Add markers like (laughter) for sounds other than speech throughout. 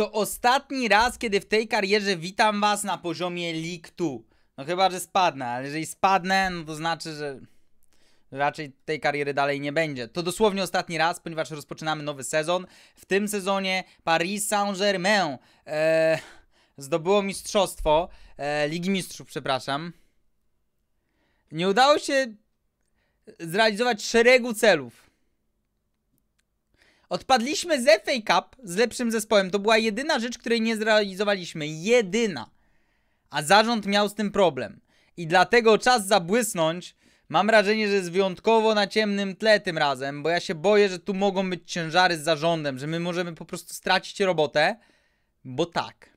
to ostatni raz, kiedy w tej karierze witam was na poziomie League 2. No chyba, że spadnę, ale jeżeli spadnę, no to znaczy, że raczej tej kariery dalej nie będzie. To dosłownie ostatni raz, ponieważ rozpoczynamy nowy sezon. W tym sezonie Paris Saint-Germain e, zdobyło mistrzostwo, e, Ligi Mistrzów, przepraszam. Nie udało się zrealizować szeregu celów. Odpadliśmy z FA Cup z lepszym zespołem. To była jedyna rzecz, której nie zrealizowaliśmy. Jedyna. A zarząd miał z tym problem. I dlatego czas zabłysnąć. Mam wrażenie, że jest wyjątkowo na ciemnym tle tym razem, bo ja się boję, że tu mogą być ciężary z zarządem, że my możemy po prostu stracić robotę, bo tak.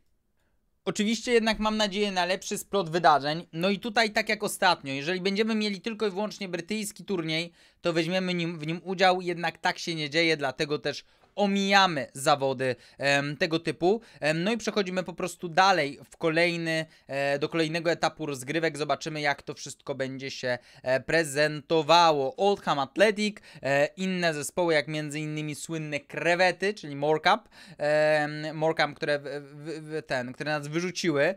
Oczywiście jednak mam nadzieję na lepszy splot wydarzeń. No i tutaj tak jak ostatnio, jeżeli będziemy mieli tylko i wyłącznie brytyjski turniej, to weźmiemy nim, w nim udział, jednak tak się nie dzieje, dlatego też omijamy zawody tego typu. No i przechodzimy po prostu dalej w kolejny, e, do kolejnego etapu rozgrywek. Zobaczymy, jak to wszystko będzie się e, prezentowało. Oldham Athletic, e, inne zespoły, jak między innymi słynne krewety, czyli Morecamp, Morecamp, które, ten, które nas wyrzuciły.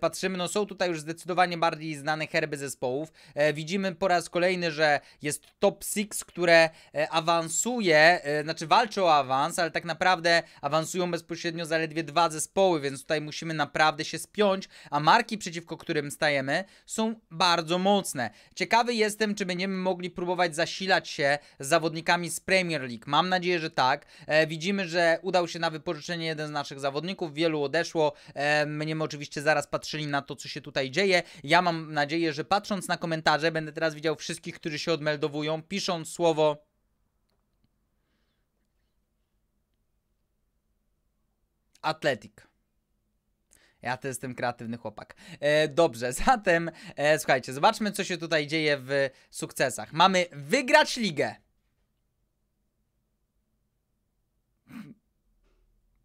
Patrzymy, no są tutaj już zdecydowanie bardziej znane herby zespołów. Widzimy po raz kolejny, że jest top 6, które awansuje, znaczy walczy o awans, awans, ale tak naprawdę awansują bezpośrednio zaledwie dwa zespoły, więc tutaj musimy naprawdę się spiąć, a marki przeciwko którym stajemy są bardzo mocne. Ciekawy jestem, czy będziemy mogli próbować zasilać się z zawodnikami z Premier League. Mam nadzieję, że tak. E, widzimy, że udał się na wypożyczenie jeden z naszych zawodników, wielu odeszło. E, będziemy oczywiście zaraz patrzyli na to, co się tutaj dzieje. Ja mam nadzieję, że patrząc na komentarze, będę teraz widział wszystkich, którzy się odmeldowują, pisząc słowo Atletik. Ja to jestem kreatywny chłopak. E, dobrze, (laughs) zatem e, słuchajcie, zobaczmy, co się tutaj dzieje w sukcesach. Mamy wygrać ligę.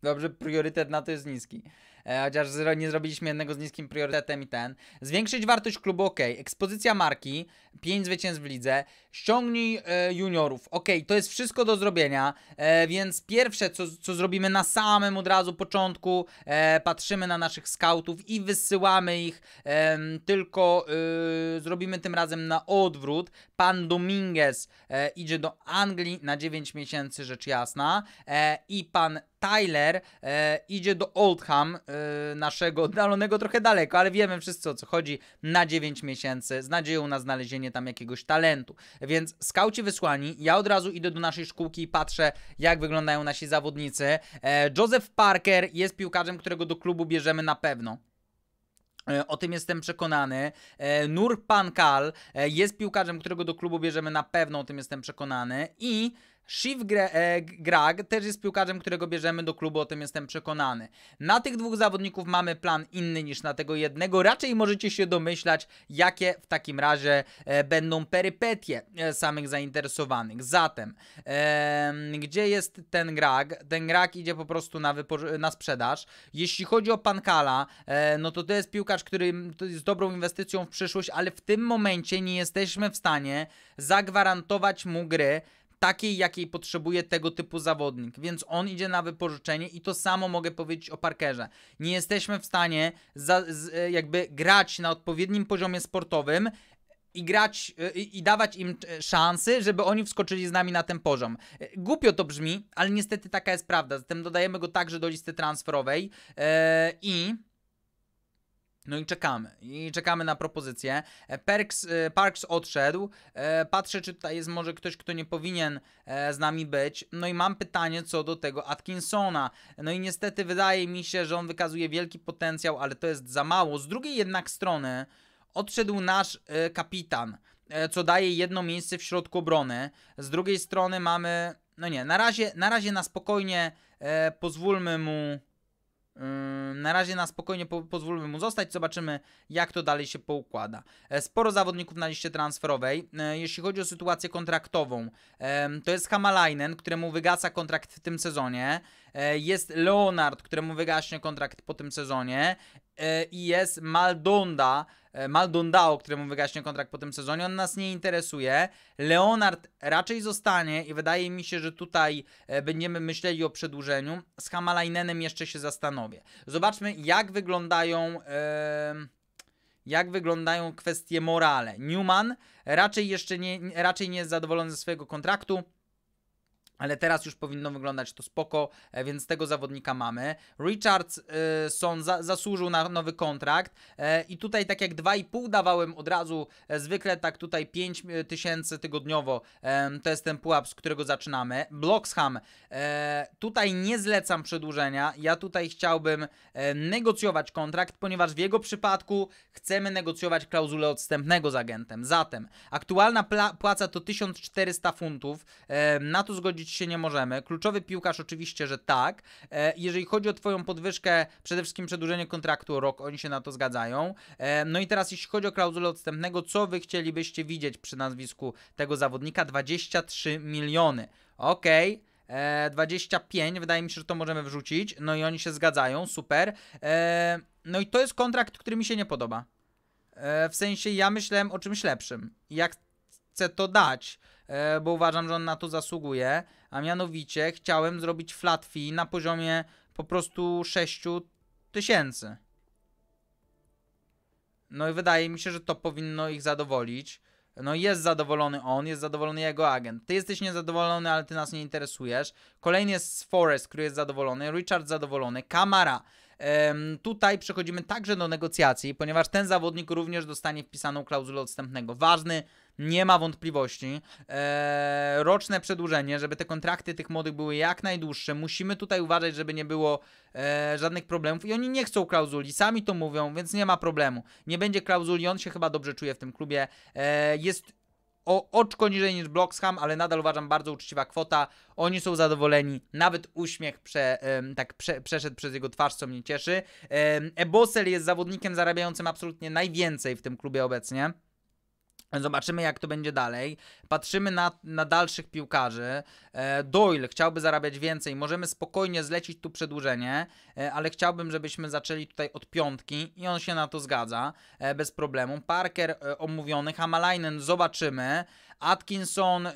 Dobrze, priorytet na to jest niski. E, chociaż nie zrobiliśmy jednego z niskim priorytetem i ten. Zwiększyć wartość klubu, ok. Ekspozycja marki, 5 zwycięstw w lidze. Ściągnij e, juniorów, ok. To jest wszystko do zrobienia, e, więc pierwsze, co, co zrobimy na samym od razu początku, e, patrzymy na naszych scoutów i wysyłamy ich, tylko y, zrobimy tym razem na odwrót. Pan Dominguez e, idzie do Anglii na 9 miesięcy, rzecz jasna, e, i pan Tyler e, idzie do Oldham, e, naszego oddalonego trochę daleko, ale wiemy wszyscy o co chodzi, na 9 miesięcy, z nadzieją na znalezienie tam jakiegoś talentu. Więc skauci wysłani, ja od razu idę do naszej szkółki i patrzę, jak wyglądają nasi zawodnicy. E, Joseph Parker jest piłkarzem, którego do klubu bierzemy na pewno. E, o tym jestem przekonany. E, Nur Pankal e, jest piłkarzem, którego do klubu bierzemy na pewno, o tym jestem przekonany. I Shiv e, Grag też jest piłkarzem, którego bierzemy do klubu, o tym jestem przekonany. Na tych dwóch zawodników mamy plan inny niż na tego jednego. Raczej możecie się domyślać, jakie w takim razie e, będą perypetie e, samych zainteresowanych. Zatem, e, gdzie jest ten Grag? Ten Grag idzie po prostu na, na sprzedaż. Jeśli chodzi o Pankala, e, no to to jest piłkarz, który jest dobrą inwestycją w przyszłość, ale w tym momencie nie jesteśmy w stanie zagwarantować mu gry takiej, jakiej potrzebuje tego typu zawodnik, więc on idzie na wypożyczenie i to samo mogę powiedzieć o Parkerze. Nie jesteśmy w stanie za, z, e, jakby grać na odpowiednim poziomie sportowym i grać e, i, i dawać im e, szansy, żeby oni wskoczyli z nami na ten poziom. Głupio to brzmi, ale niestety taka jest prawda. Zatem dodajemy go także do listy transferowej yy, i no i czekamy. I czekamy na propozycję. E, Perks, e, Parks odszedł. E, patrzę, czy tutaj jest może ktoś, kto nie powinien z nami być. No i mam pytanie co do tego Atkinsona. No i niestety wydaje mi się, że on wykazuje wielki potencjał, ale to jest za mało. Z drugiej jednak strony odszedł nasz kapitan, co daje jedno miejsce w środku obrony. Z drugiej strony mamy... No nie, na razie na, razie na spokojnie pozwólmy mu Yy, na razie na spokojnie po, pozwólmy mu zostać, zobaczymy jak to dalej się poukłada. E, sporo zawodników na liście transferowej. E, jeśli chodzi o sytuację kontraktową, e, to jest Hamalainen, któremu wygasa kontrakt w tym sezonie. E, jest Leonard, któremu wygaśnie kontrakt po tym sezonie e, i jest Maldonda, e, Maldondao, któremu wygaśnie kontrakt po tym sezonie, on nas nie interesuje. Leonard raczej zostanie i wydaje mi się, że tutaj będziemy myśleli o przedłużeniu. Z Hamalainenem jeszcze się zastanowię. Zobaczmy, jak wyglądają... Jak wyglądają kwestie morale? Newman raczej jeszcze nie, raczej nie jest zadowolony ze swojego kontraktu ale teraz już powinno wyglądać to spoko, e, więc tego zawodnika mamy. Richardson e, za, zasłużył na nowy kontrakt e, i tutaj tak jak 2,5 dawałem od razu, zwykle tak tutaj 5 tysięcy tygodniowo to jest ten pułap, z którego zaczynamy. Bloxham, tutaj nie zlecam przedłużenia, ja tutaj chciałbym negocjować kontrakt, ponieważ w jego przypadku chcemy negocjować klauzulę odstępnego z agentem. Zatem aktualna płaca to 1400 funtów, na to zgodzić się nie możemy. Kluczowy piłkarz oczywiście, że tak. E, jeżeli chodzi o Twoją podwyżkę, przede wszystkim przedłużenie kontraktu o rok, oni się na to zgadzają. E, no i teraz jeśli chodzi o klauzulę odstępnego, co Wy chcielibyście widzieć przy nazwisku tego zawodnika? 23 miliony. Okej. Okay. E, 25, wydaje mi się, że to możemy wrzucić. No i oni się zgadzają, super. no i to jest kontrakt, który mi się nie podoba. w sensie ja myślałem o czymś lepszym. Jak chcę to dać. E, bo uważam, że on na to zasługuje, a mianowicie chciałem zrobić flat fee na poziomie po prostu 6 tysięcy. No i wydaje mi się, że to powinno ich zadowolić. No jest zadowolony on, jest zadowolony jego agent. Ty jesteś niezadowolony, ale ty nas nie interesujesz. Kolejny jest Forrest, który jest zadowolony. Richard zadowolony. Kamara Tutaj przechodzimy także do negocjacji, ponieważ ten zawodnik również dostanie wpisaną klauzulę odstępnego. Ważny, nie ma wątpliwości. E, roczne przedłużenie, żeby te kontrakty tych młodych były jak najdłuższe. Musimy tutaj uważać, żeby nie było e, żadnych problemów. I oni nie chcą klauzuli, sami to mówią, więc nie ma problemu. Nie będzie klauzuli, on się chyba dobrze czuje w tym klubie. E, jest o oczko niżej niż Bloxham, ale nadal uważam bardzo uczciwa kwota. Oni są zadowoleni, nawet uśmiech prze, tak prze, przeszedł przez jego twarz, co mnie cieszy. Ebosel jest zawodnikiem zarabiającym absolutnie najwięcej w tym klubie obecnie. Zobaczymy, jak to będzie dalej. Patrzymy na, na dalszych piłkarzy. E, Doyle chciałby zarabiać więcej. Możemy spokojnie zlecić tu przedłużenie, e, ale chciałbym, żebyśmy zaczęli tutaj od piątki i on się na to zgadza e, bez problemu. Parker e, omówiony, Hamalainen zobaczymy. Atkinson e,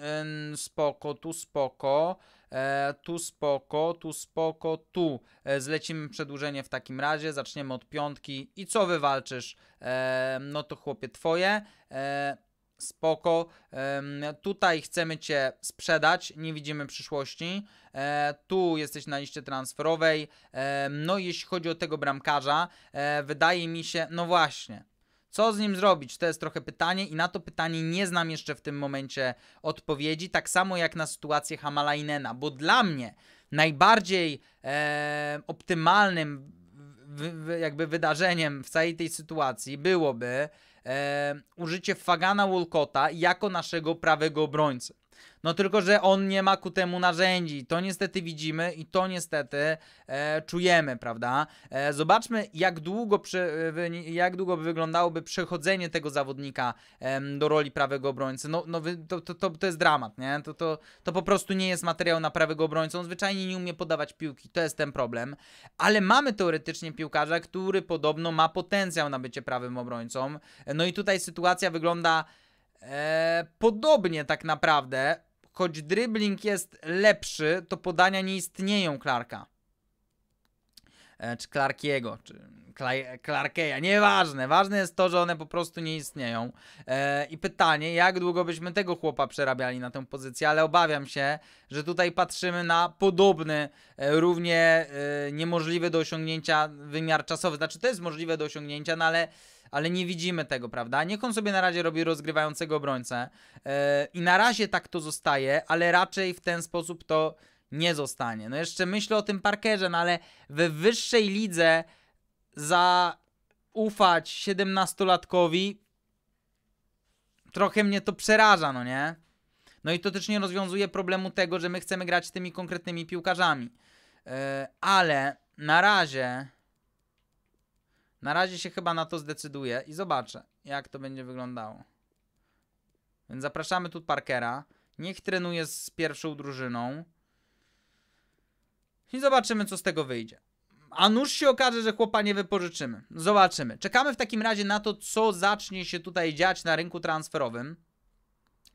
spoko, tu spoko. E, tu spoko, tu spoko, tu. E, zlecimy przedłużenie w takim razie, zaczniemy od piątki i co wywalczysz? E, no to chłopie twoje. E, spoko. Tutaj chcemy Cię sprzedać, nie widzimy przyszłości. E, tu jesteś na liście transferowej. No i jeśli chodzi o tego bramkarza, e, wydaje mi się, no właśnie, co z nim zrobić? To jest trochę pytanie i na to pytanie nie znam jeszcze w tym momencie odpowiedzi, tak samo jak na sytuację Hamalainena, bo dla mnie najbardziej e, optymalnym jakby wydarzeniem w całej tej sytuacji byłoby, e, użycie Fagana Wolcota jako naszego prawego obrońcy. No tylko, że on nie ma ku temu narzędzi. To niestety widzimy i to niestety e, czujemy, prawda? E, zobaczmy, jak długo, przy, e, jak długo wyglądałoby przechodzenie tego zawodnika e, do roli prawego obrońcy. No, no to, to, to, to jest dramat, nie? To, to, to po prostu nie jest materiał na prawego obrońcę. On zwyczajnie nie umie podawać piłki. To jest ten problem. Ale mamy teoretycznie piłkarza, który podobno ma potencjał na bycie prawym obrońcą. E, no i tutaj sytuacja wygląda E, podobnie tak naprawdę, choć dribbling jest lepszy, to podania nie istnieją Clarka. E, czy Clarkiego, czy Klarkeja, Clarkeja, nieważne. Ważne jest to, że one po prostu nie istnieją. E, I pytanie, jak długo byśmy tego chłopa przerabiali na tę pozycję, ale obawiam się, że tutaj patrzymy na podobny, e, równie e, niemożliwy do osiągnięcia wymiar czasowy. Znaczy, to jest możliwe do osiągnięcia, no ale ale nie widzimy tego, prawda? Niech on sobie na razie robi rozgrywającego obrońcę yy, i na razie tak to zostaje, ale raczej w ten sposób to nie zostanie. No jeszcze myślę o tym Parkerze, no ale we wyższej lidze zaufać 17-latkowi trochę mnie to przeraża, no nie? No i to też nie rozwiązuje problemu tego, że my chcemy grać tymi konkretnymi piłkarzami. Yy, ale na razie na razie się chyba na to zdecyduję i zobaczę, jak to będzie wyglądało. Więc zapraszamy tu Parkera. Niech trenuje z pierwszą drużyną. I zobaczymy, co z tego wyjdzie. A nuż się okaże, że chłopa nie wypożyczymy. Zobaczymy. Czekamy w takim razie na to, co zacznie się tutaj dziać na rynku transferowym.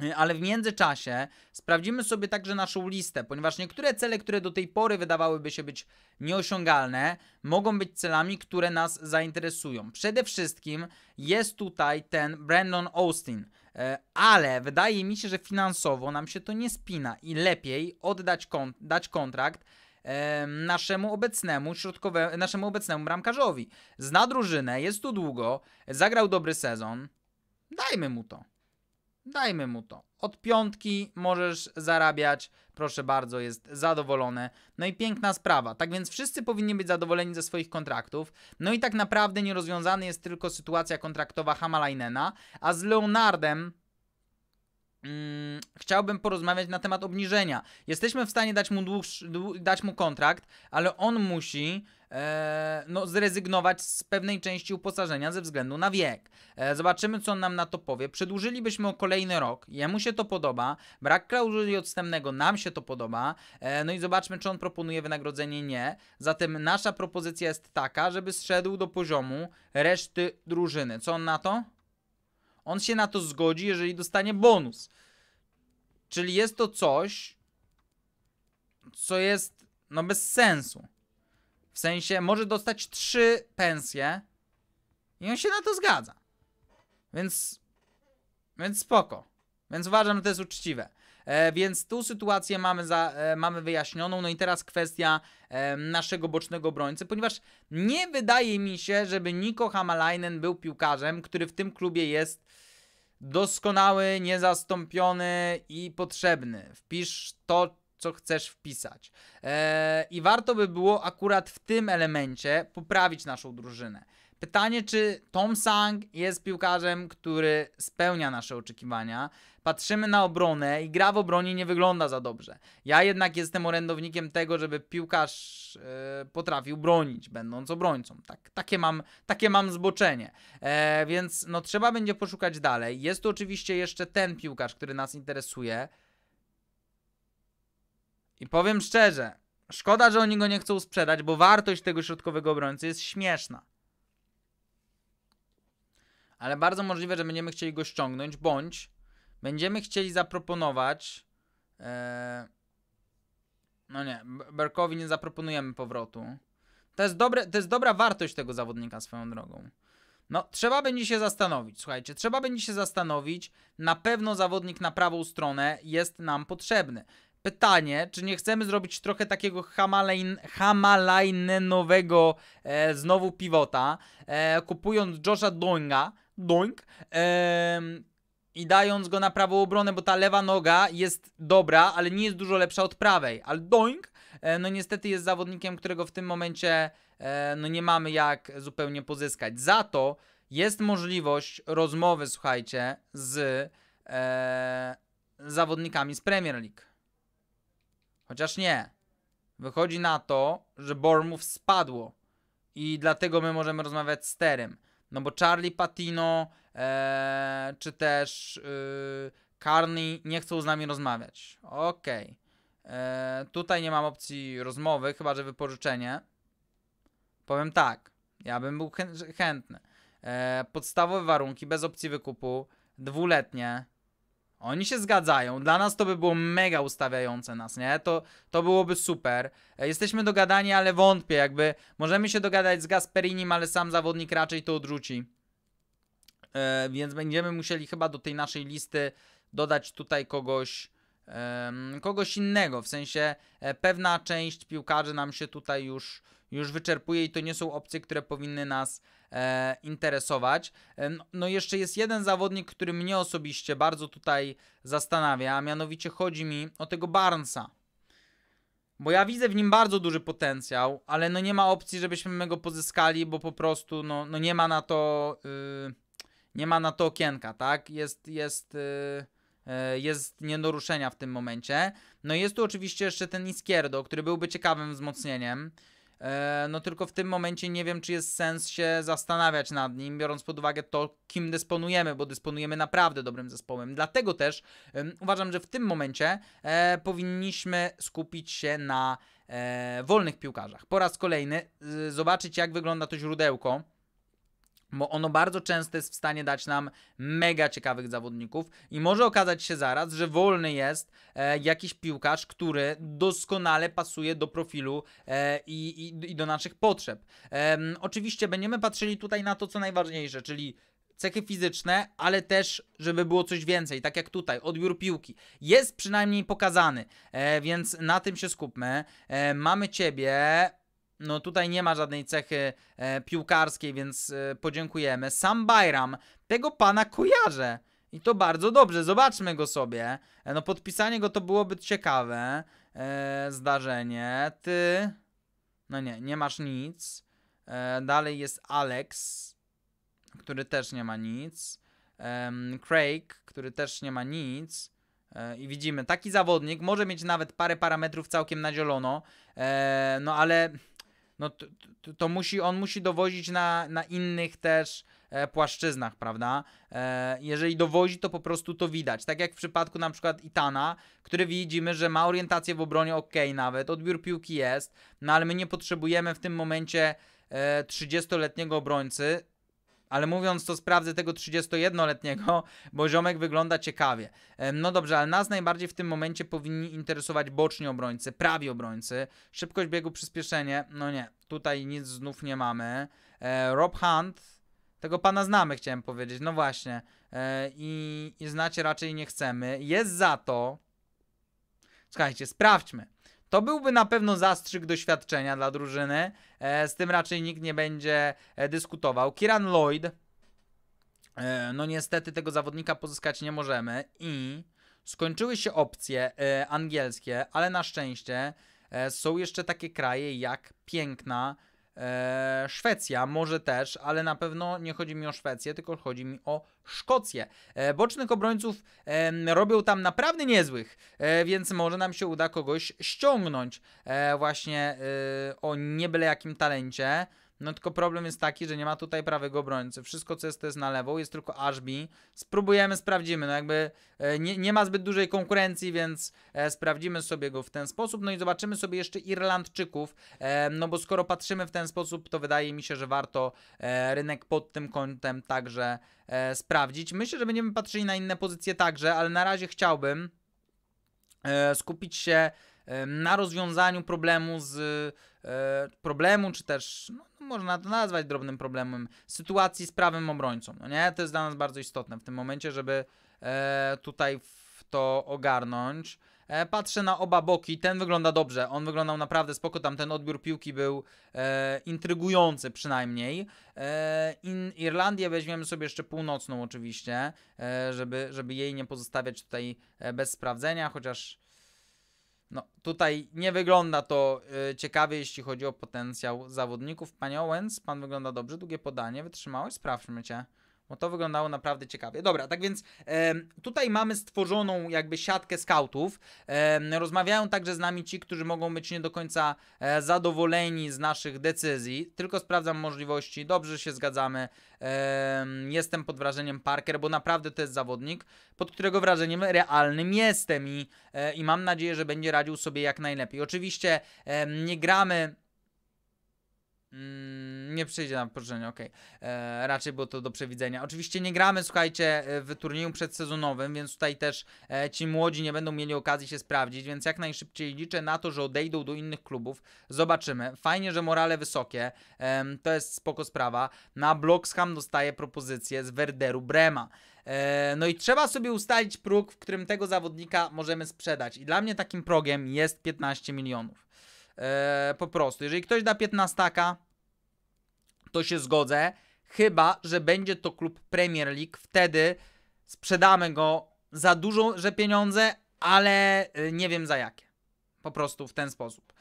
Y, ale w międzyczasie sprawdzimy sobie także naszą listę, ponieważ niektóre cele, które do tej pory wydawałyby się być nieosiągalne, mogą być celami, które nas zainteresują. Przede wszystkim jest tutaj ten Brandon Austin, y, ale wydaje mi się, że finansowo nam się to nie spina i lepiej oddać kon dać kontrakt naszemu obecnemu naszemu obecnemu bramkarzowi. Zna drużynę, jest tu długo, zagrał dobry sezon, dajmy mu to dajmy mu to. Od piątki możesz zarabiać, proszę bardzo, jest zadowolone. No i piękna sprawa. Tak więc wszyscy powinni być zadowoleni ze swoich kontraktów. No i tak naprawdę nierozwiązana jest tylko sytuacja kontraktowa Hamalainena, a z Leonardem Hmm, chciałbym porozmawiać na temat obniżenia. Jesteśmy w stanie dać mu, dłuż, dać mu kontrakt, ale on musi e, no, zrezygnować z pewnej części uposażenia ze względu na wiek. E, zobaczymy, co on nam na to powie. Przedłużylibyśmy o kolejny rok, jemu się to podoba, brak klauzuli odstępnego, nam się to podoba, e, no i zobaczmy, czy on proponuje wynagrodzenie, nie. Zatem nasza propozycja jest taka, żeby zszedł do poziomu reszty drużyny. Co on na to? On się na to zgodzi, jeżeli dostanie bonus. Czyli jest to coś, co jest no bez sensu. W sensie może dostać trzy pensje i on się na to zgadza. Więc, więc spoko. Więc uważam, że to jest uczciwe. E, więc tu sytuację mamy, za, e, mamy wyjaśnioną. No i teraz kwestia e, naszego bocznego obrońcy, ponieważ nie wydaje mi się, żeby Niko Hamalainen był piłkarzem, który w tym klubie jest doskonały, niezastąpiony i potrzebny. Wpisz to, co chcesz wpisać. Eee, I warto by było akurat w tym elemencie poprawić naszą drużynę. Pytanie, czy Tom Sang jest piłkarzem, który spełnia nasze oczekiwania. Patrzymy na obronę i gra w obronie nie wygląda za dobrze. Ja jednak jestem orędownikiem tego, żeby piłkarz e, potrafił bronić, będąc obrońcą. Tak, takie, mam, takie mam zboczenie. E, więc no, trzeba będzie poszukać dalej. Jest tu oczywiście jeszcze ten piłkarz, który nas interesuje. I powiem szczerze, szkoda, że oni go nie chcą sprzedać, bo wartość tego środkowego obrońcy jest śmieszna. Ale bardzo możliwe, że będziemy chcieli go ściągnąć, bądź będziemy chcieli zaproponować. Ee, no nie, Berkowi nie zaproponujemy powrotu. To jest, dobre, to jest dobra wartość tego zawodnika swoją drogą. No, trzeba będzie się zastanowić, słuchajcie, trzeba będzie się zastanowić. Na pewno zawodnik na prawą stronę jest nam potrzebny pytanie, czy nie chcemy zrobić trochę takiego Hamalajnenowego e, znowu pivota, e, kupując Josha Doinga, Doing, e, i dając go na prawą obronę, bo ta lewa noga jest dobra, ale nie jest dużo lepsza od prawej. Ale Doing, e, no niestety jest zawodnikiem, którego w tym momencie e, no nie mamy jak zupełnie pozyskać. Za to jest możliwość rozmowy, słuchajcie, z e, zawodnikami z Premier League. Chociaż nie. Wychodzi na to, że Bormów spadło. I dlatego my możemy rozmawiać z Terem. No bo Charlie Patino ee, czy też yy, Carney nie chcą z nami rozmawiać. Okej. Okay. E, tutaj nie mam opcji rozmowy, chyba że wypożyczenie. Powiem tak, ja bym był chętny. E, podstawowe warunki, bez opcji wykupu, dwuletnie, oni się zgadzają. Dla nas to by było mega ustawiające nas, nie? To, to byłoby super. E, jesteśmy dogadani, ale wątpię, jakby. Możemy się dogadać z Gasperinim, ale sam zawodnik raczej to odrzuci. E, więc będziemy musieli chyba do tej naszej listy dodać tutaj kogoś, e, kogoś innego. W sensie e, pewna część piłkarzy nam się tutaj już już wyczerpuje i to nie są opcje, które powinny nas e, interesować. E, no, no jeszcze jest jeden zawodnik, który mnie osobiście bardzo tutaj zastanawia, a mianowicie chodzi mi o tego Barnesa. Bo ja widzę w nim bardzo duży potencjał, ale no nie ma opcji, żebyśmy my go pozyskali, bo po prostu no, no nie ma na to yy, nie ma na to okienka, tak? Jest, jest, yy, yy, jest nie do ruszenia w tym momencie. No jest tu oczywiście jeszcze ten Iskierdo, który byłby ciekawym wzmocnieniem. E, no tylko w tym momencie nie wiem, czy jest sens się zastanawiać nad nim, biorąc pod uwagę to, kim dysponujemy, bo dysponujemy naprawdę dobrym zespołem. Dlatego też um, uważam, że w tym momencie e, powinniśmy skupić się na e, wolnych piłkarzach. Po raz kolejny e, zobaczyć, jak wygląda to źródełko bo ono bardzo często jest w stanie dać nam mega ciekawych zawodników i może okazać się zaraz, że wolny jest e, jakiś piłkarz, który doskonale pasuje do profilu e, i, i, do naszych potrzeb. E, oczywiście będziemy patrzyli tutaj na to, co najważniejsze, czyli cechy fizyczne, ale też, żeby było coś więcej, tak jak tutaj, odbiór piłki. Jest przynajmniej pokazany, e, więc na tym się skupmy. E, mamy Ciebie, no tutaj nie ma żadnej cechy e, piłkarskiej, więc e, podziękujemy. Sam Bajram, tego pana kojarzę. I to bardzo dobrze, zobaczmy go sobie. E, no podpisanie go to byłoby ciekawe e, zdarzenie. Ty... No nie, nie masz nic. E, dalej jest Alex, który też nie ma nic. E, Craig, który też nie ma nic. E, I widzimy, taki zawodnik może mieć nawet parę parametrów całkiem na zielono, e, no ale no to, to, to, musi, on musi dowozić na, na innych też e, płaszczyznach, prawda? E, jeżeli dowozi, to po prostu to widać. Tak jak w przypadku na przykład Itana, który widzimy, że ma orientację w obronie ok nawet, odbiór piłki jest, no ale my nie potrzebujemy w tym momencie e, 30-letniego obrońcy, ale mówiąc to sprawdzę tego 31-letniego, (laughs) bo ziomek wygląda ciekawie. No dobrze, ale nas najbardziej w tym momencie powinni interesować boczni obrońcy, prawi obrońcy, szybkość biegu, przyspieszenie, no nie, tutaj nic znów nie mamy. E, Rob Hunt, tego pana znamy, chciałem powiedzieć, no właśnie, e, i, i znacie raczej nie chcemy. Jest za to, słuchajcie, sprawdźmy. To byłby na pewno zastrzyk doświadczenia dla drużyny. E, z tym raczej nikt nie będzie e, dyskutował. Kieran Lloyd. E, no niestety tego zawodnika pozyskać nie możemy i skończyły się opcje angielskie, ale na szczęście są jeszcze takie kraje jak piękna E, Szwecja może też, ale na pewno nie chodzi mi o Szwecję, tylko chodzi mi o Szkocję. E, bocznych obrońców robią tam naprawdę niezłych, e, więc może nam się uda kogoś ściągnąć właśnie o nie byle jakim talencie. No tylko problem jest taki, że nie ma tutaj prawego obrońcy. Wszystko co jest to jest na lewą, jest tylko Ashby. Spróbujemy, sprawdzimy. No jakby e, nie, nie ma zbyt dużej konkurencji, więc e, sprawdzimy sobie go w ten sposób. No i zobaczymy sobie jeszcze Irlandczyków. E, no bo skoro patrzymy w ten sposób, to wydaje mi się, że warto rynek pod tym kątem także sprawdzić. Myślę, że będziemy patrzyli na inne pozycje także, ale na razie chciałbym skupić się na rozwiązaniu problemu z E, problemu, czy też no, no, można to nazwać drobnym problemem, sytuacji z prawym obrońcą. No nie? To jest dla nas bardzo istotne w tym momencie, żeby e, tutaj w to ogarnąć. E, patrzę na oba boki, ten wygląda dobrze, on wyglądał naprawdę spoko, tam ten odbiór piłki był e, intrygujący przynajmniej. E, in, Irlandię weźmiemy sobie jeszcze północną oczywiście, e, żeby, żeby jej nie pozostawiać tutaj bez sprawdzenia, chociaż no, tutaj nie wygląda to yy, ciekawie, jeśli chodzi o potencjał zawodników. Panie Owens, pan wygląda dobrze, długie podanie, wytrzymałeś? Sprawdźmy cię. Bo no to wyglądało naprawdę ciekawie. Dobra, tak więc e, tutaj mamy stworzoną jakby siatkę scoutów. E, rozmawiają także z nami ci, którzy mogą być nie do końca e, zadowoleni z naszych decyzji. Tylko sprawdzam możliwości, dobrze się zgadzamy. jestem pod wrażeniem Parker, bo naprawdę to jest zawodnik, pod którego wrażeniem realnym jestem i, e, i mam nadzieję, że będzie radził sobie jak najlepiej. Oczywiście nie gramy Mm, nie przyjdzie na pożyczenie, okej. Okay. E, raczej było to do przewidzenia. Oczywiście nie gramy, słuchajcie, e, w turnieju przedsezonowym, więc tutaj też e, ci młodzi nie będą mieli okazji się sprawdzić, więc jak najszybciej liczę na to, że odejdą do innych klubów. Zobaczymy. Fajnie, że morale wysokie, e, to jest spoko sprawa. Na Bloxham dostaje propozycję z Werderu Brema. E, no i trzeba sobie ustalić próg, w którym tego zawodnika możemy sprzedać. I dla mnie takim progiem jest 15 milionów. E, po prostu, jeżeli ktoś da 15 to się zgodzę, chyba że będzie to klub Premier League, wtedy sprzedamy go za dużo, że pieniądze, ale y, nie wiem za jakie. Po prostu w ten sposób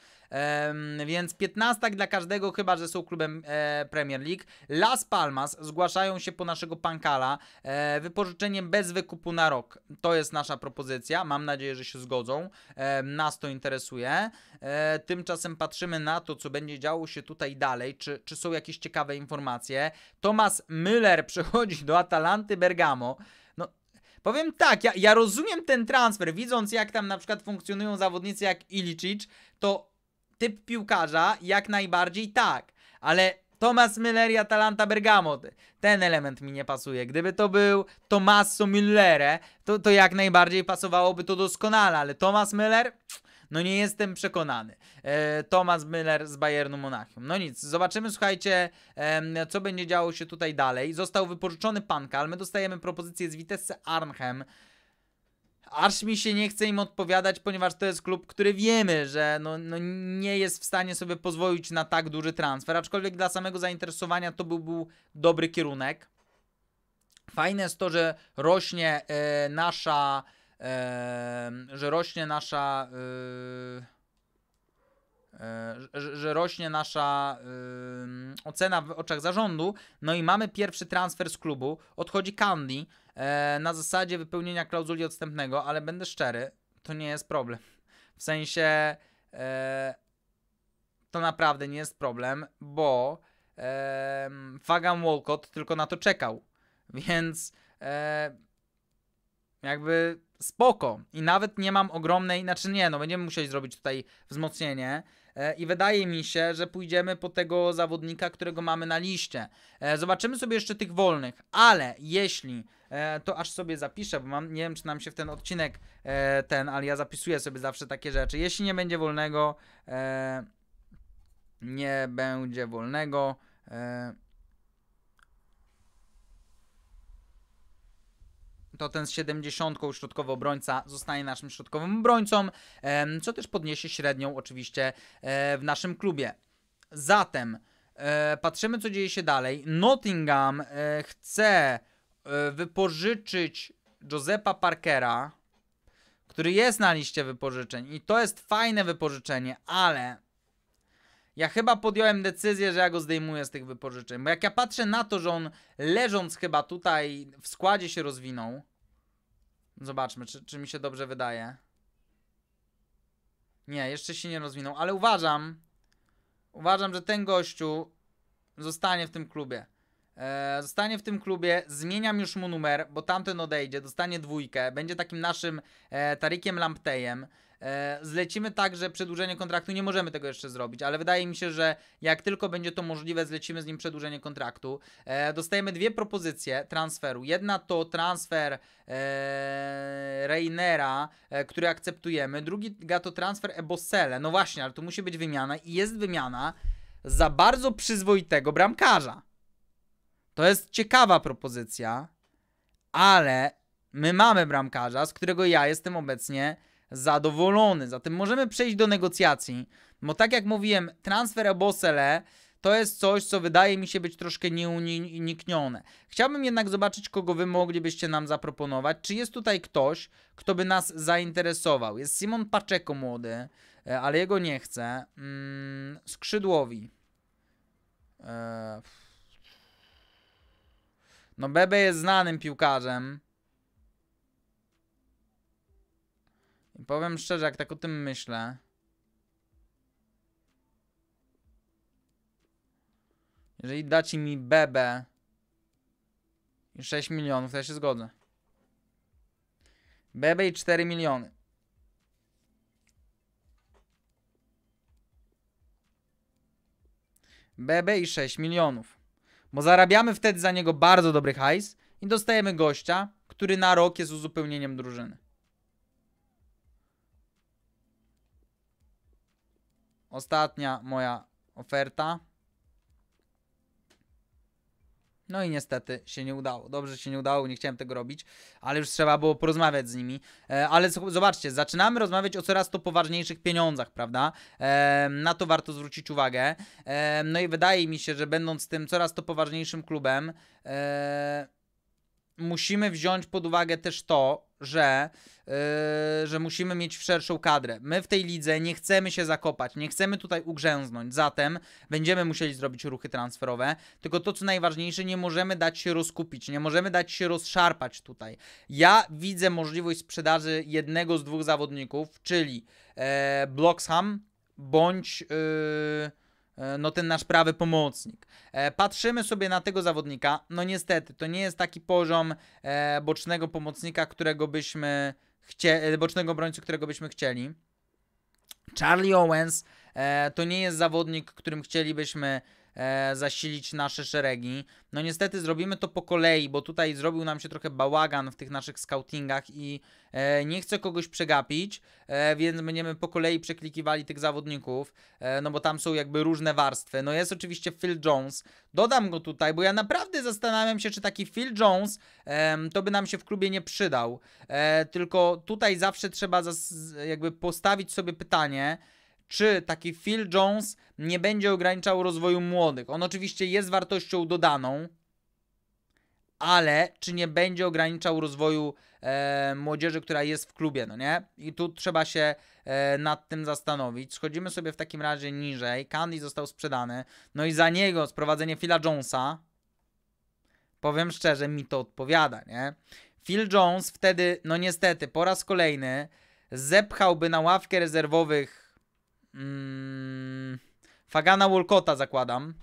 więc 15 dla każdego, chyba że są klubem e, Premier League. Las Palmas zgłaszają się po naszego Pankala. E, wypożyczenie bez wykupu na rok. To jest nasza propozycja. Mam nadzieję, że się zgodzą. E, nas to interesuje. tymczasem patrzymy na to, co będzie działo się tutaj dalej. Czy, czy są jakieś ciekawe informacje? Thomas Müller (laughs) przechodzi do Atalanty Bergamo. No, powiem tak, ja, ja rozumiem ten transfer, widząc jak tam na przykład funkcjonują zawodnicy jak Ilicic, to typ piłkarza jak najbardziej tak, ale Thomas Müller i Atalanta Bergamo. Ten element mi nie pasuje. Gdyby to był Tommaso Müllere, to, to jak najbardziej pasowałoby to doskonale, ale Thomas Müller... No nie jestem przekonany. E, Thomas Müller z Bayernu Monachium. No nic, zobaczymy, słuchajcie, e, co będzie działo się tutaj dalej. Został wypożyczony Pankal, my dostajemy propozycję z Vitesse Arnhem aż mi się nie chce im odpowiadać, ponieważ to jest klub, który wiemy, że no, no nie jest w stanie sobie pozwolić na tak duży transfer, aczkolwiek dla samego zainteresowania to był, był dobry kierunek. Fajne jest to, że rośnie e, nasza, e, że rośnie nasza, e, e że, że, rośnie nasza e, ocena w oczach zarządu. No i mamy pierwszy transfer z klubu. Odchodzi Candy E, na zasadzie wypełnienia klauzuli odstępnego, ale będę szczery, to nie jest problem. W sensie e, to naprawdę nie jest problem, bo e, Fagan Walcott tylko na to czekał. Więc e, jakby spoko. I nawet nie mam ogromnej, znaczy nie, no będziemy musieli zrobić tutaj wzmocnienie, E, I wydaje mi się, że pójdziemy po tego zawodnika, którego mamy na liście. E, zobaczymy sobie jeszcze tych wolnych, ale jeśli e, to aż sobie zapiszę, bo mam, nie wiem, czy nam się w ten odcinek ten, ale ja zapisuję sobie zawsze takie rzeczy. Jeśli nie będzie wolnego, nie będzie wolnego. to ten z 70 środkowy obrońca zostanie naszym środkowym obrońcą, co też podniesie średnią oczywiście e, w naszym klubie. Zatem e, patrzymy co dzieje się dalej. Nottingham e, chce wypożyczyć Josepa Parkera, który jest na liście wypożyczeń i to jest fajne wypożyczenie, ale ja chyba podjąłem decyzję, że ja go zdejmuję z tych wypożyczeń, bo jak ja patrzę na to, że on leżąc chyba tutaj w składzie się rozwinął, Zobaczmy, czy, czy mi się dobrze wydaje. Nie, jeszcze się nie rozwinął, ale uważam, uważam, że ten gościu zostanie w tym klubie. E, zostanie w tym klubie, zmieniam już mu numer, bo tamten odejdzie, dostanie dwójkę, będzie takim naszym e, Tarikiem Lamptejem. E, zlecimy także przedłużenie kontraktu, nie możemy tego jeszcze zrobić, ale wydaje mi się, że jak tylko będzie to możliwe, zlecimy z nim przedłużenie kontraktu. E, dostajemy dwie propozycje transferu. Jedna to transfer e, Reinera, który akceptujemy, drugi to transfer Ebosele. No właśnie, ale tu musi być wymiana i jest wymiana za bardzo przyzwoitego bramkarza. To jest ciekawa propozycja, ale my mamy bramkarza, z którego ja jestem obecnie zadowolony. Zatem możemy przejść do negocjacji, bo tak jak mówiłem, transfer Obosele to jest coś, co wydaje mi się być troszkę nieuniknione. Chciałbym jednak zobaczyć, kogo wy moglibyście nam zaproponować. Czy jest tutaj ktoś, kto by nas zainteresował? Jest Simon Paczeko młody, e, ale jego nie chcę. Mm, skrzydłowi. E, no Bebe jest znanym piłkarzem. Powiem szczerze, jak tak o tym myślę. Jeżeli dacie mi BB i 6 milionów, to ja się zgodzę. Bebe i 4 miliony. Bebe i 6 milionów. Bo zarabiamy wtedy za niego bardzo dobry hajs i dostajemy gościa, który na rok jest uzupełnieniem drużyny. Ostatnia moja oferta. No i niestety się nie udało. Dobrze się nie udało, nie chciałem tego robić, ale już trzeba było porozmawiać z nimi. E, ale zobaczcie, zaczynamy rozmawiać o coraz to poważniejszych pieniądzach, prawda? E, na to warto zwrócić uwagę. E, no i wydaje mi się, że będąc tym coraz to poważniejszym klubem, e, musimy wziąć pod uwagę też to, że, yy, że musimy mieć szerszą kadrę. My w tej lidze nie chcemy się zakopać, nie chcemy tutaj ugrzęznąć, zatem będziemy musieli zrobić ruchy transferowe, tylko to co najważniejsze, nie możemy dać się rozkupić, nie możemy dać się rozszarpać tutaj. Ja widzę możliwość sprzedaży jednego z dwóch zawodników, czyli e, Bloxham bądź... Yy, E, no ten nasz prawy pomocnik. E, patrzymy sobie na tego zawodnika, no niestety, to nie jest taki poziom e, bocznego pomocnika, którego byśmy chcieli, bocznego obrońcy, którego byśmy chcieli. Charlie Owens to nie jest zawodnik, którym chcielibyśmy e, zasilić nasze szeregi. No niestety zrobimy to po kolei, bo tutaj zrobił nam się trochę bałagan w tych naszych scoutingach i e, nie chcę kogoś przegapić, e, więc będziemy po kolei przeklikiwali tych zawodników, e, no bo tam są jakby różne warstwy. No jest oczywiście Phil Jones, dodam go tutaj, bo ja naprawdę zastanawiam się, czy taki Phil Jones e, to by nam się w klubie nie przydał. E, tylko tutaj zawsze trzeba jakby postawić sobie pytanie, czy taki Phil Jones nie będzie ograniczał rozwoju młodych. On oczywiście jest wartością dodaną, ale czy nie będzie ograniczał rozwoju e, młodzieży, która jest w klubie, no nie? I tu trzeba się e, nad tym zastanowić. Schodzimy sobie w takim razie niżej. Candy został sprzedany. No i za niego sprowadzenie Phila Jonesa, powiem szczerze, mi to odpowiada, nie? Phil Jones wtedy, no niestety, po raz kolejny zepchałby na ławkę rezerwowych Mm, Fagana Wolcota zakładam.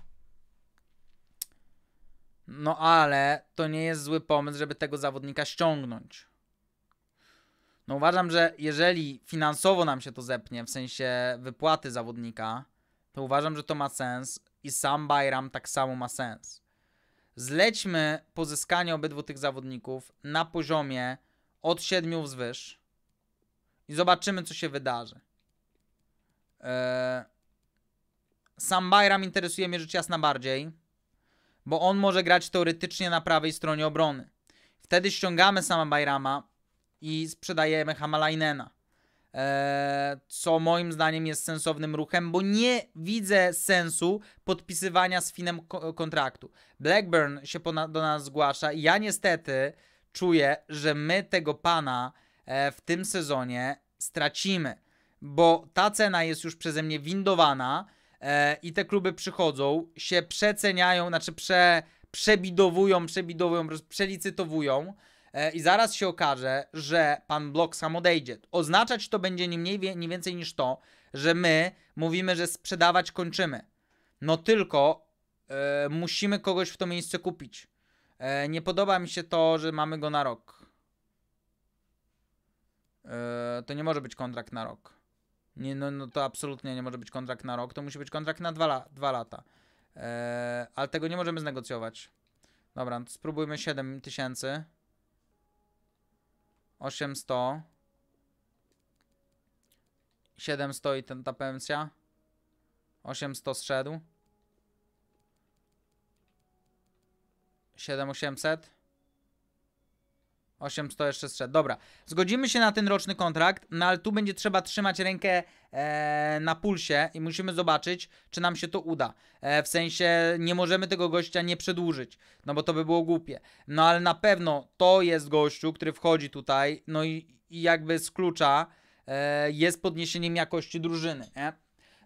No ale to nie jest zły pomysł, żeby tego zawodnika ściągnąć. No uważam, że jeżeli finansowo nam się to zepnie, w sensie wypłaty zawodnika, to uważam, że to ma sens i sam Bayram tak samo ma sens. Zlećmy pozyskanie obydwu tych zawodników na poziomie od 7 wzwyż i zobaczymy, co się wydarzy. E, sam Bayram interesuje mnie rzecz jasna bardziej, bo on może grać teoretycznie na prawej stronie obrony. Wtedy ściągamy sama Bayrama i sprzedajemy Hamalainena. E, co moim zdaniem jest sensownym ruchem, bo nie widzę sensu podpisywania z Finem kontraktu. Blackburn się do nas zgłasza i ja niestety czuję, że my tego pana e, w tym sezonie stracimy bo ta cena jest już przeze mnie windowana e, i te kluby przychodzą, się przeceniają, znaczy prze, przebidowują, przebidowują, przelicytowują e, i zaraz się okaże, że pan Blok sam odejdzie. Oznaczać to będzie nie mniej, nie więcej niż to, że my mówimy, że sprzedawać kończymy. No tylko e, musimy kogoś w to miejsce kupić. E, nie podoba mi się to, że mamy go na rok. E, to nie może być kontrakt na rok. Nie, no, no to absolutnie nie może być kontrakt na rok, to musi być kontrakt na dwa, la dwa lata. Eee, ale tego nie możemy znegocjować. Dobra, spróbujmy 7 tysięcy. 800. 700 i ten, ta pensja. 800 zszedł. 7800. 800 jeszcze strzedł. Dobra, zgodzimy się na ten roczny kontrakt, no ale tu będzie trzeba trzymać rękę e, na pulsie i musimy zobaczyć, czy nam się to uda. E, w sensie nie możemy tego gościa nie przedłużyć, no bo to by było głupie. No ale na pewno to jest gościu, który wchodzi tutaj, no i, i jakby z klucza e, jest podniesieniem jakości drużyny. Nie?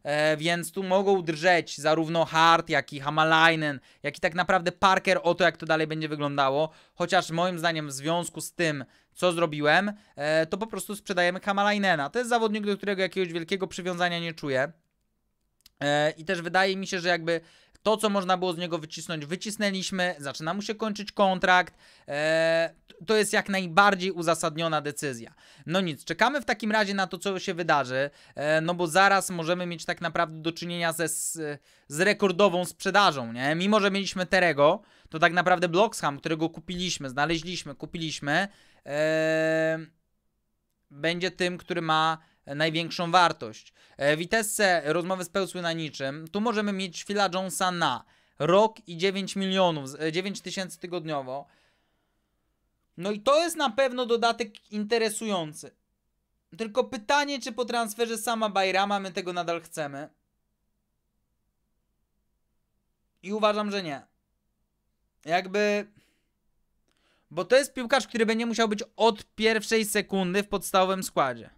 e, więc tu mogą drżeć zarówno Hart, jak i Hamalainen, jak i tak naprawdę Parker o to, jak to dalej będzie wyglądało, chociaż moim zdaniem w związku z tym, co zrobiłem, e, to po prostu sprzedajemy Hamalainena. To jest zawodnik, do którego jakiegoś wielkiego przywiązania nie czuję. E, I też wydaje mi się, że jakby to, co można było z niego wycisnąć, wycisnęliśmy, zaczyna mu się kończyć kontrakt. E, to jest jak najbardziej uzasadniona decyzja. No nic, czekamy w takim razie na to, co się wydarzy, e, no bo zaraz możemy mieć tak naprawdę do czynienia ze, z, z rekordową sprzedażą, nie? Mimo, że mieliśmy Terego, to tak naprawdę Bloxham, którego kupiliśmy, znaleźliśmy, kupiliśmy, e, będzie tym, który ma największą wartość. W e, Witesse rozmowy spełzły na niczym. Tu możemy mieć Phila Jonesa na rok i 9 milionów, 9 e, tysięcy tygodniowo. No i to jest na pewno dodatek interesujący. Tylko pytanie, czy po transferze sama Bajrama my tego nadal chcemy? I uważam, że nie. Jakby... Bo to jest piłkarz, który będzie musiał być od pierwszej sekundy w podstawowym składzie.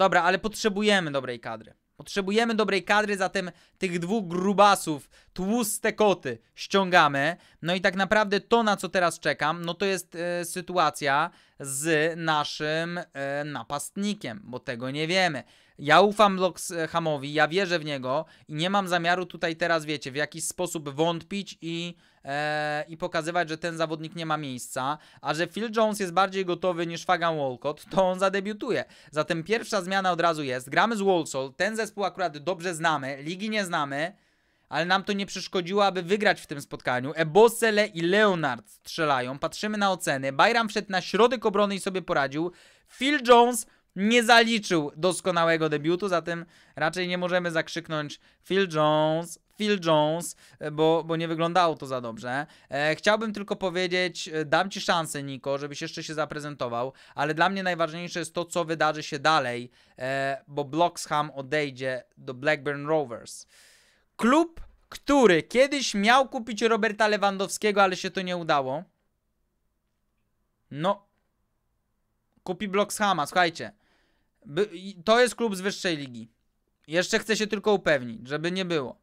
Dobra, ale potrzebujemy dobrej kadry. Potrzebujemy dobrej kadry, zatem tych dwóch grubasów, tłuste koty ściągamy. No i tak naprawdę to, na co teraz czekam, no to jest e, sytuacja z naszym e, napastnikiem, bo tego nie wiemy. Ja ufam Lockshamowi, ja wierzę w niego i nie mam zamiaru tutaj teraz, wiecie, w jakiś sposób wątpić i, e, i pokazywać, że ten zawodnik nie ma miejsca, a że Phil Jones jest bardziej gotowy niż Fagan Walcott, to on zadebiutuje. Zatem pierwsza zmiana od razu jest. Gramy z Walsall, ten zespół akurat dobrze znamy, ligi nie znamy, ale nam to nie przeszkodziło, aby wygrać w tym spotkaniu. Ebosele i Leonard strzelają, patrzymy na oceny. Bayram wszedł na środek obrony i sobie poradził. Phil Jones nie zaliczył doskonałego debiutu, zatem raczej nie możemy zakrzyknąć Phil Jones, Phil Jones, e, bo, bo nie wyglądało to za dobrze. E, chciałbym tylko powiedzieć, e, dam Ci szansę, Niko, żebyś jeszcze się zaprezentował, ale dla mnie najważniejsze jest to, co wydarzy się dalej, e, bo Bloxham odejdzie do Blackburn Rovers. Klub, który kiedyś miał kupić Roberta Lewandowskiego, ale się to nie udało. No, kupi Bloxhama, słuchajcie. By, to jest klub z wyższej ligi. Jeszcze chcę się tylko upewnić, żeby nie było,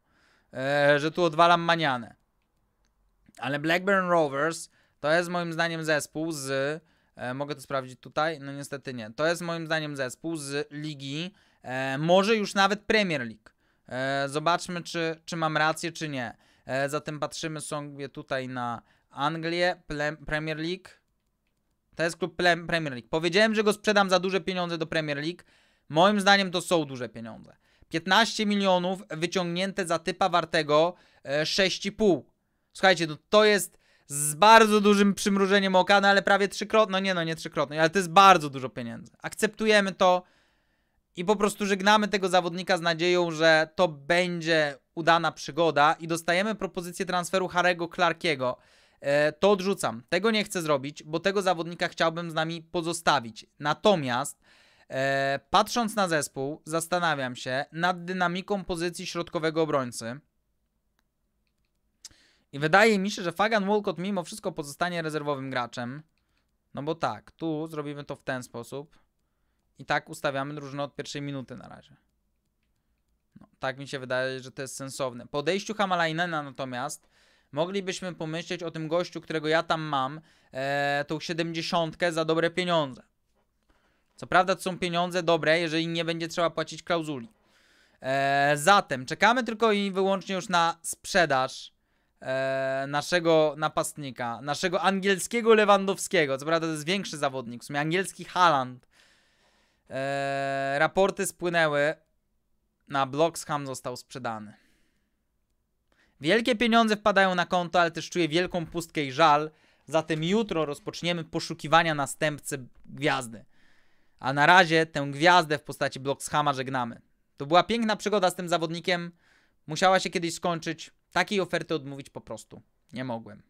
e, że tu odwalam manianę. Ale Blackburn Rovers to jest moim zdaniem zespół z. E, mogę to sprawdzić tutaj? No niestety nie. To jest moim zdaniem zespół z ligi, e, może już nawet Premier League. E, zobaczmy, czy, czy mam rację, czy nie. E, zatem patrzymy sobie tutaj na Anglię, Premier League. To jest klub Premier League. Powiedziałem, że go sprzedam za duże pieniądze do Premier League. Moim zdaniem to są duże pieniądze. 15 milionów wyciągnięte za typa wartego 6,5. E, Słuchajcie, no to jest z bardzo dużym przymrużeniem oka, no ale prawie trzykrotnie, no nie no, nie trzykrotnie, ale to jest bardzo dużo pieniędzy. Akceptujemy to i po prostu żegnamy tego zawodnika z nadzieją, że to będzie udana przygoda i dostajemy propozycję transferu Harego Clarkiego. E, to odrzucam. Tego nie chcę zrobić, bo tego zawodnika chciałbym z nami pozostawić. Natomiast e, patrząc na zespół, zastanawiam się nad dynamiką pozycji środkowego obrońcy. I wydaje mi się, że Fagan Wolcott mimo wszystko pozostanie rezerwowym graczem. No bo tak, tu zrobimy to w ten sposób. I tak ustawiamy drużynę od pierwszej minuty na razie. No, tak mi się wydaje, że to jest sensowne. Po odejściu Hamalainena natomiast moglibyśmy pomyśleć o tym gościu, którego ja tam mam, e, tą siedemdziesiątkę za dobre pieniądze. Co prawda to są pieniądze dobre, jeżeli nie będzie trzeba płacić klauzuli. E, zatem czekamy tylko i wyłącznie już na sprzedaż e, naszego napastnika, naszego angielskiego Lewandowskiego. Co prawda to jest większy zawodnik, w sumie angielski Haaland. E, raporty spłynęły. Na Bloxham został sprzedany. Wielkie pieniądze wpadają na konto, ale też czuję wielką pustkę i żal. Zatem jutro rozpoczniemy poszukiwania następcy gwiazdy. A na razie tę gwiazdę w postaci Bloxhama żegnamy. To była piękna przygoda z tym zawodnikiem. Musiała się kiedyś skończyć. Takiej oferty odmówić po prostu nie mogłem.